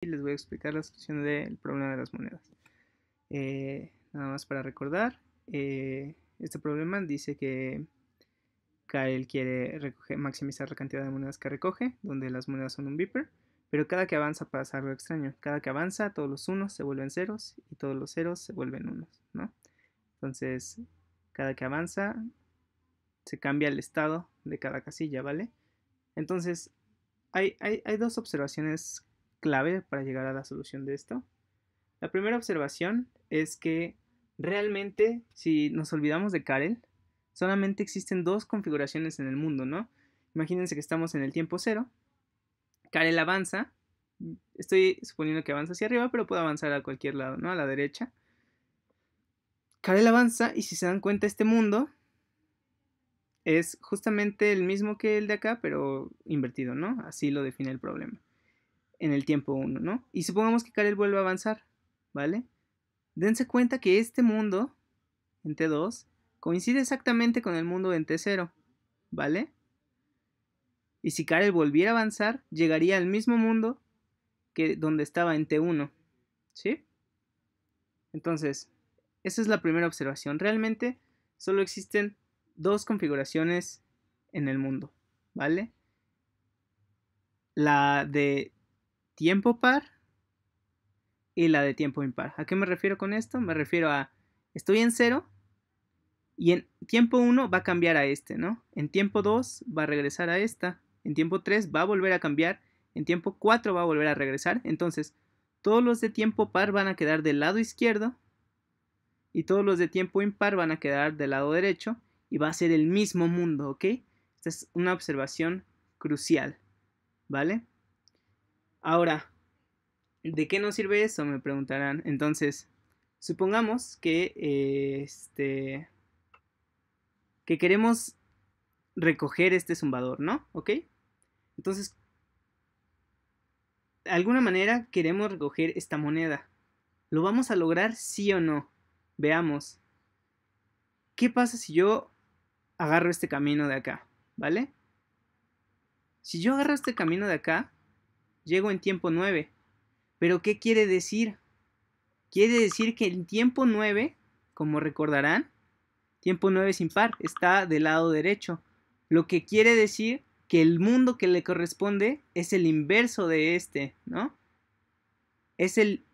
y les voy a explicar la solución del problema de las monedas. Eh, nada más para recordar, eh, este problema dice que Kyle quiere recoger, maximizar la cantidad de monedas que recoge, donde las monedas son un beeper, pero cada que avanza pasa algo extraño. Cada que avanza, todos los unos se vuelven ceros y todos los ceros se vuelven unos, Entonces, cada que avanza, se cambia el estado de cada casilla, ¿vale? Entonces, hay, hay dos observaciones clave para llegar a la solución de esto. La primera observación es que realmente, si nos olvidamos de Karel, solamente existen dos configuraciones en el mundo, ¿no? Imagínense que estamos en el tiempo cero. Karel avanza. Estoy suponiendo que avanza hacia arriba, pero puede avanzar a cualquier lado, ¿no? A la derecha. Karel avanza y si se dan cuenta este mundo es justamente el mismo que el de acá, pero invertido, ¿no? Así lo define el problema en el tiempo 1, ¿no? Y supongamos que Karel vuelve a avanzar, ¿vale? Dense cuenta que este mundo en T2 coincide exactamente con el mundo en T0, ¿vale? Y si Karel volviera a avanzar, llegaría al mismo mundo que donde estaba en T1, ¿sí? Entonces, esa es la primera observación. Realmente solo existen dos configuraciones en el mundo, ¿vale? La de tiempo par y la de tiempo impar. ¿A qué me refiero con esto? Me refiero a estoy en 0 y en tiempo 1 va a cambiar a este, ¿no? En tiempo 2 va a regresar a esta, en tiempo 3 va a volver a cambiar, en tiempo 4 va a volver a regresar. Entonces, todos los de tiempo par van a quedar del lado izquierdo y todos los de tiempo impar van a quedar del lado derecho y va a ser el mismo mundo, ¿ok? Esta es una observación crucial, ¿vale? Ahora, ¿de qué nos sirve eso? Me preguntarán. Entonces, supongamos que, eh, este, que queremos recoger este zumbador, ¿no? ¿Ok? Entonces, de alguna manera queremos recoger esta moneda. ¿Lo vamos a lograr sí o no? Veamos. ¿Qué pasa si yo agarro este camino de acá? ¿Vale? Si yo agarro este camino de acá, llego en tiempo 9. ¿Pero qué quiere decir? Quiere decir que el tiempo 9, como recordarán, tiempo 9 es impar, está del lado derecho. Lo que quiere decir que el mundo que le corresponde es el inverso de este, ¿no? Es el,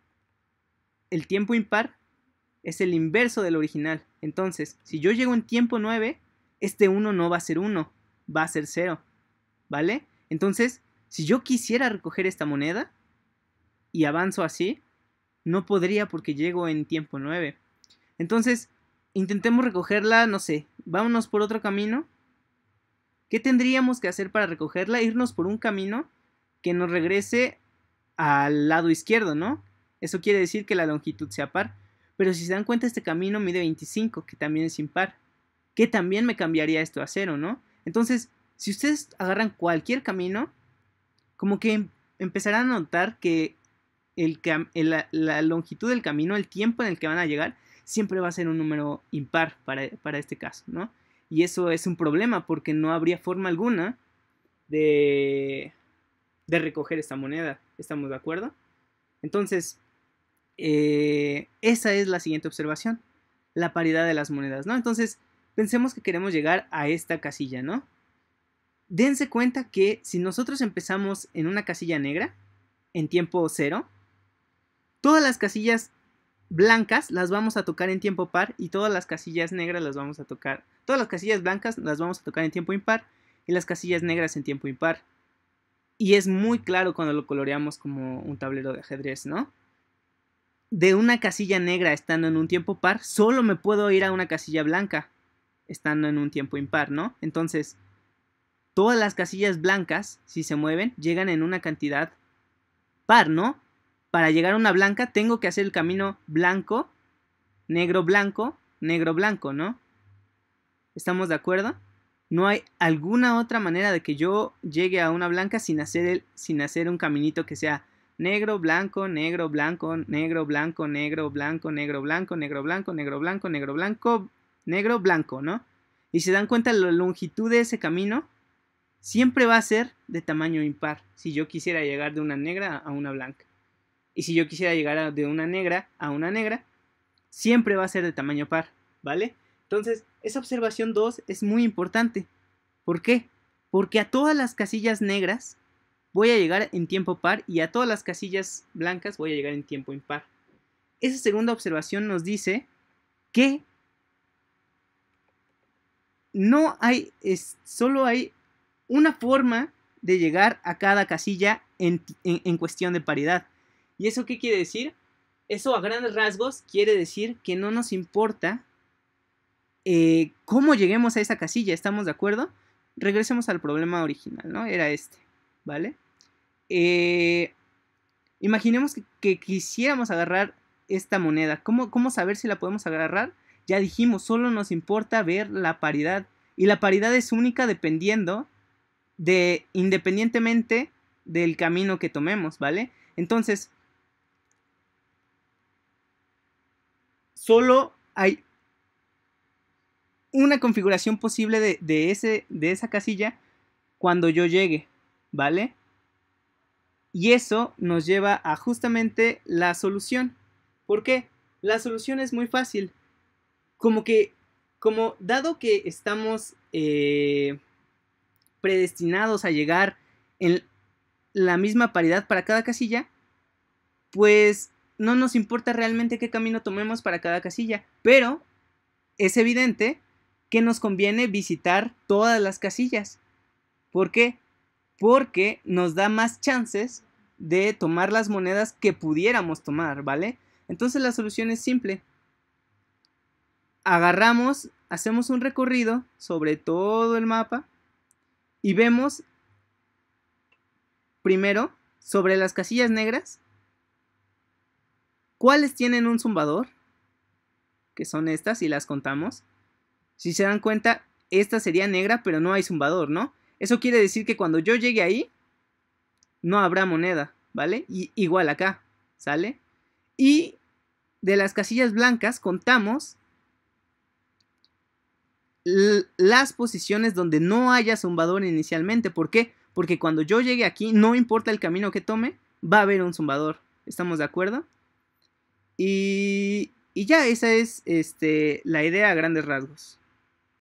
el tiempo impar, es el inverso del original. Entonces, si yo llego en tiempo 9, este 1 no va a ser 1, va a ser 0, ¿vale? Entonces, si yo quisiera recoger esta moneda y avanzo así, no podría porque llego en tiempo 9. Entonces, intentemos recogerla, no sé, vámonos por otro camino. ¿Qué tendríamos que hacer para recogerla? Irnos por un camino que nos regrese al lado izquierdo, ¿no? Eso quiere decir que la longitud sea par. Pero si se dan cuenta, este camino mide 25, que también es impar. Que también me cambiaría esto a cero, ¿no? Entonces, si ustedes agarran cualquier camino, como que em, empezarán a notar que la, longitud del camino, el tiempo en el que van a llegar, siempre va a ser un número impar para, este caso, ¿no? Y eso es un problema porque no habría forma alguna de, recoger esta moneda, ¿estamos de acuerdo? Entonces, eh, esa es la siguiente observación, la paridad de las monedas, ¿no? Entonces, pensemos que queremos llegar a esta casilla, ¿no? dense cuenta que si nosotros empezamos en una casilla negra, en tiempo cero, todas las casillas blancas las vamos a tocar en tiempo par y todas las casillas negras las vamos a tocar, todas las casillas blancas las vamos a tocar en tiempo impar y las casillas negras en tiempo impar. Y es muy claro cuando lo coloreamos como un tablero de ajedrez, ¿no? De una casilla negra estando en un tiempo par, solo me puedo ir a una casilla blanca estando en un tiempo impar, ¿no? Entonces, todas las casillas blancas, si se mueven, llegan en una cantidad par, ¿no? Para llegar a una blanca tengo que hacer el camino blanco, negro, blanco, negro, blanco, ¿no? ¿Estamos de acuerdo? No hay alguna otra manera de que yo llegue a una blanca sin hacer, el, sin hacer un caminito que sea negro, blanco, negro, blanco, negro, blanco, negro, blanco, negro, blanco, negro, blanco, negro, blanco, negro, blanco, negro, blanco, ¿no? Y se dan cuenta la longitud de ese camino, siempre va a ser de tamaño impar. Si yo quisiera llegar de una negra a una blanca. Y si yo quisiera llegar de una negra a una negra, siempre va a ser de tamaño par, ¿vale? Entonces, esa observación 2 es muy importante. ¿Por qué? Porque a todas las casillas negras voy a llegar en tiempo par y a todas las casillas blancas voy a llegar en tiempo impar. Esa segunda observación nos dice que no hay, es, solo hay una forma de llegar a cada casilla en, cuestión de paridad. ¿Y eso qué quiere decir? Eso a grandes rasgos quiere decir que no nos importa eh, cómo lleguemos a esa casilla, ¿estamos de acuerdo? Regresemos al problema original, ¿no? Era este, ¿vale? Eh, imaginemos que, quisiéramos agarrar esta moneda. ¿Cómo saber si la podemos agarrar? Ya dijimos, solo nos importa ver la paridad. Y la paridad es única dependiendo de independientemente del camino que tomemos, ¿vale? Entonces, solo hay una configuración posible de, ese, de esa casilla cuando yo llegue, ¿vale? Y eso nos lleva a justamente la solución. ¿Por qué? La solución es muy fácil. Como que, como dado que estamos eh, predestinados a llegar en la misma paridad para cada casilla, pues no nos importa realmente qué camino tomemos para cada casilla, pero es evidente que nos conviene visitar todas las casillas. ¿Por qué? Porque nos da más chances de tomar las monedas que pudiéramos tomar, ¿vale? Entonces la solución es simple. Agarramos, hacemos un recorrido sobre todo el mapa y vemos primero sobre las casillas negras cuáles tienen un zumbador, que son estas y las contamos. Si se dan cuenta, esta sería negra, pero no hay zumbador, ¿no? Eso quiere decir que cuando yo llegue ahí, no habrá moneda, ¿vale? igual acá, ¿sale? Y de las casillas blancas contamos las posiciones donde no haya zumbador inicialmente. ¿Por qué? Porque cuando yo llegue aquí, no importa el camino que tome, va a haber un zumbador. ¿Estamos de acuerdo? Y, y ya, esa es este, la idea a grandes rasgos.